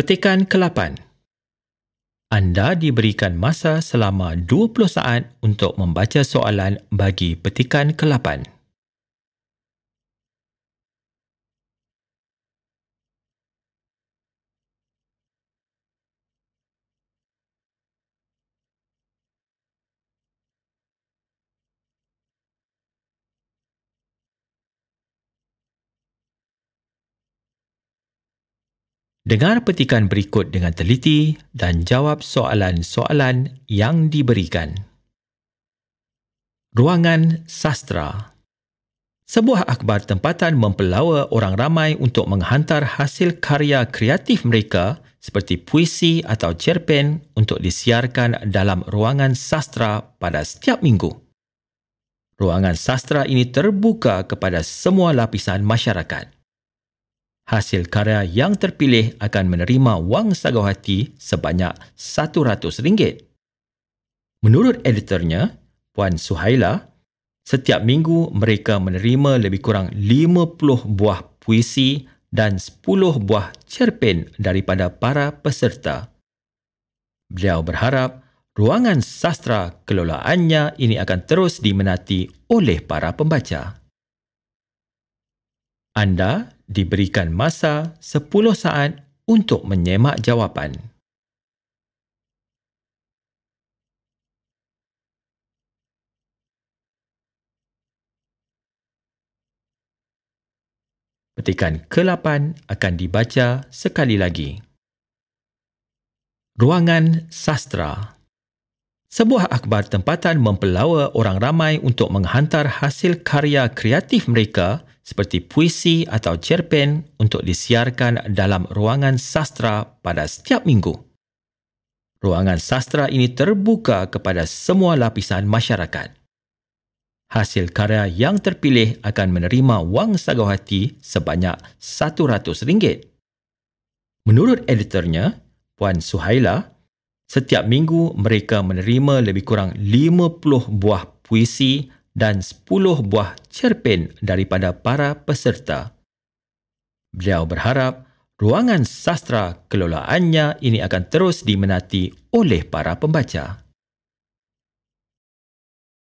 Petikan ke-8 Anda diberikan masa selama 20 saat untuk membaca soalan bagi petikan ke-8. Dengar petikan berikut dengan teliti dan jawab soalan-soalan yang diberikan. Ruangan Sastra Sebuah akhbar tempatan mempelawa orang ramai untuk menghantar hasil karya kreatif mereka seperti puisi atau cerpen untuk disiarkan dalam ruangan sastra pada setiap minggu. Ruangan sastra ini terbuka kepada semua lapisan masyarakat hasil karya yang terpilih akan menerima wang sagau hati sebanyak RM100. Menurut editornya, Puan Suhaila, setiap minggu mereka menerima lebih kurang 50 buah puisi dan 10 buah cerpen daripada para peserta. Beliau berharap ruangan sastra kelolaannya ini akan terus diminati oleh para pembaca. Anda diberikan masa 10 saat untuk menyemak jawapan. Petikan ke-8 akan dibaca sekali lagi. Ruangan Sastra Sebuah akhbar tempatan mempelawa orang ramai untuk menghantar hasil karya kreatif mereka seperti puisi atau cerpen untuk disiarkan dalam ruangan sastra pada setiap minggu. Ruangan sastra ini terbuka kepada semua lapisan masyarakat. Hasil karya yang terpilih akan menerima wang sagu hati sebanyak RM100. Menurut editornya, Puan Suhaila, setiap minggu mereka menerima lebih kurang 50 buah puisi dan 10 buah cerpen daripada para peserta. Beliau berharap ruangan sastra kelolaannya ini akan terus diminati oleh para pembaca.